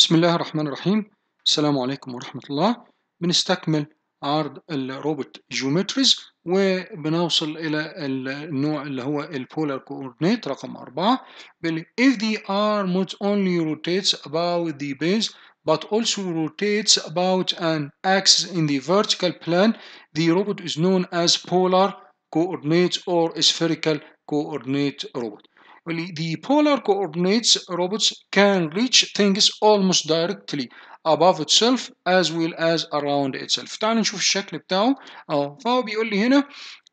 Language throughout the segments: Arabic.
بسم الله الرحمن الرحيم السلام عليكم ورحمة الله بنستكمل عرض الروبوت جيومتريز وبنوصل إلى النوع اللي هو البولار كوردينيت رقم أربعة بل if the arm not only rotates about the base but also rotates about an axis in the vertical plane the robot is known as polar coordinate or spherical coordinate robot the polar coordinates robots can reach things almost directly above itself as well as around itself تعال نشوف الشكل بتاعه اهو فهو بيقول لي هنا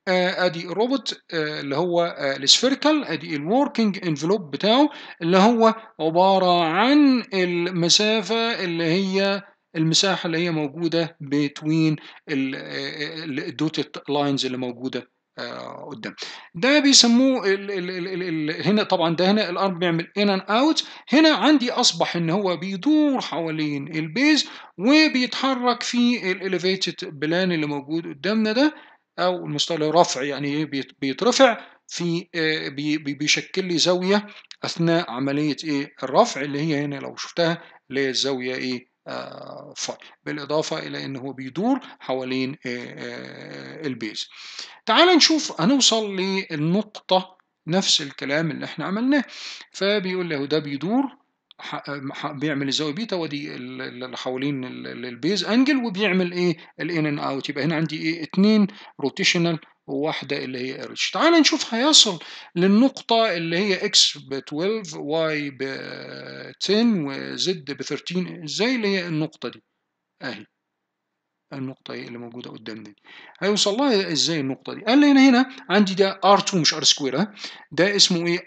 آه ادي روبوت آه اللي هو آه السفيريكال ادي الوركينج انفلوب بتاعه اللي هو عباره عن المسافه اللي هي المساحه اللي هي موجوده بين الدوتد لاينز اللي موجوده آه، قدام ده بيسموه الـ الـ الـ الـ الـ هنا طبعا ده هنا الارم بيعمل ان اند اوت هنا عندي اصبح ان هو بيدور حوالين البيز وبيتحرك في الاليفيتد بلان اللي موجود قدامنا ده او المستوى الرفع يعني إيه، بيترفع في آه، بيشكل لي زاويه اثناء عمليه ايه الرفع اللي هي هنا لو شفتها اللي هي الزاويه ايه آه، فرع بالإضافة إلى أنه بيدور حوالين آه، آه، البيز تعال نشوف هنوصل للنقطة نفس الكلام اللي احنا عملناه فبيقول له ده بيدور بيعمل الزاويه بيتا ودي اللي حوالين البيز انجل وبيعمل ايه الان ان اوت يبقى هنا عندي ايه اثنين روتيشنال وواحدة اللي هي ريتش تعال نشوف هيصل للنقطة اللي هي اكس ب 12 Y ب 10 وزد ب 13 ازاي اللي هي النقطة دي اهي النقطة اللي موجودة قدامنا دي هيوصل لها ازاي النقطة دي قال لي هنا هنا عندي ده R2 مش R سكوير ده اسمه ايه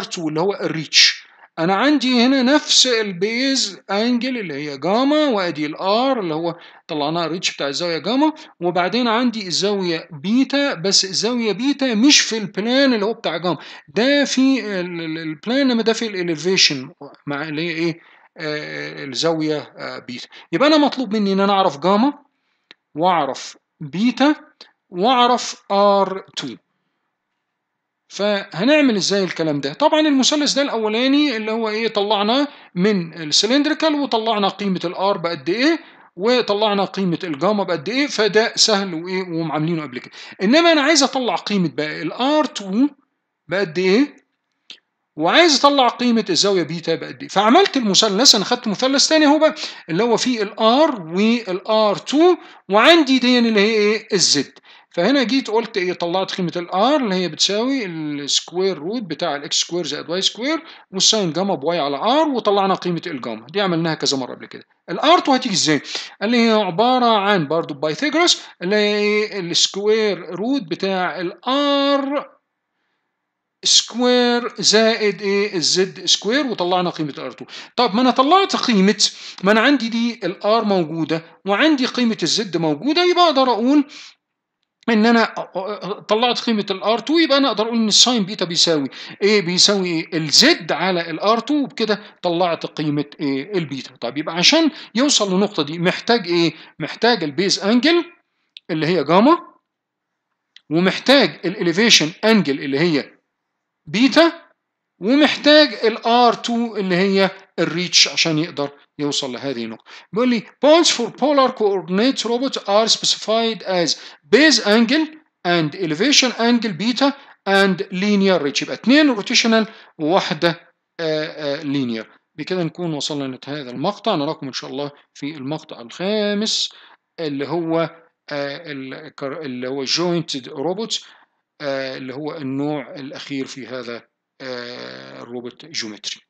R2 اللي هو الريتش انا عندي هنا نفس البيز انجل اللي هي جاما وادي الار اللي هو طلعناها ريتش بتاع الزاويه جاما وبعدين عندي الزاويه بيتا بس الزاويه بيتا مش في البلان اللي هو بتاع جاما ده في البلان لما ده في الاليفيشن مع اللي هي ايه آه، الزاويه بيتا آه، يبقى انا مطلوب مني ان انا اعرف جاما واعرف بيتا واعرف ار 2 فهنعمل ازاي الكلام ده طبعا المثلث ده الاولاني اللي هو ايه طلعنا من السلندريكال وطلعنا قيمه الار بقد ايه وطلعنا قيمه الجاما بقد ايه فده سهل وايه عاملينه قبل كده انما انا عايز اطلع قيمه بقى الار 2 بقد ايه وعايز اطلع قيمه الزاويه بيتا بقد ايه فعملت المثلث انا خدت مثلث ثاني اهو بقى اللي هو فيه الار والار 2 وعندي دي اللي هي ايه الزد فهنا جيت قلت ايه طلعت قيمه ال r اللي هي بتساوي السكوير روت بتاع الاكس سكوير زائد واي سكوير والساين جاما بواي على ار وطلعنا قيمه الجاما دي عملناها كذا مره قبل كده الار تو هتيجي ازاي اللي هي عباره عن برضو بايثاغورس اللي هي السكوير روت بتاع ال r سكوير زائد ايه الزد سكوير وطلعنا قيمه ار2 طب ما انا طلعت قيمه ما انا عندي دي الار موجوده وعندي قيمه الزد موجوده يبقى اقدر اقول ان انا طلعت قيمه الار 2 يبقى انا اقدر اقول ان الساين بيتا بيساوي ايه بيساوي الزد على الار 2 وبكده طلعت قيمه إيه البيتا طيب يبقى عشان يوصل للنقطه دي محتاج ايه محتاج البيز انجل اللي هي جاما ومحتاج الاليفيشن انجل اللي هي بيتا ومحتاج الار 2 اللي هي الريتش عشان يقدر يوصل لهذه النقطة بيقول لي points for polar coordinates robots are specified as base angle and elevation angle beta and linear reach يبقى اثنين روتيشنال وواحدة لينير آه، آه، بكده نكون وصلنا لهذا المقطع نراكم ان شاء الله في المقطع الخامس اللي هو آه، اللي هو jointed robots اللي هو النوع الاخير في هذا الروبوت جيومتري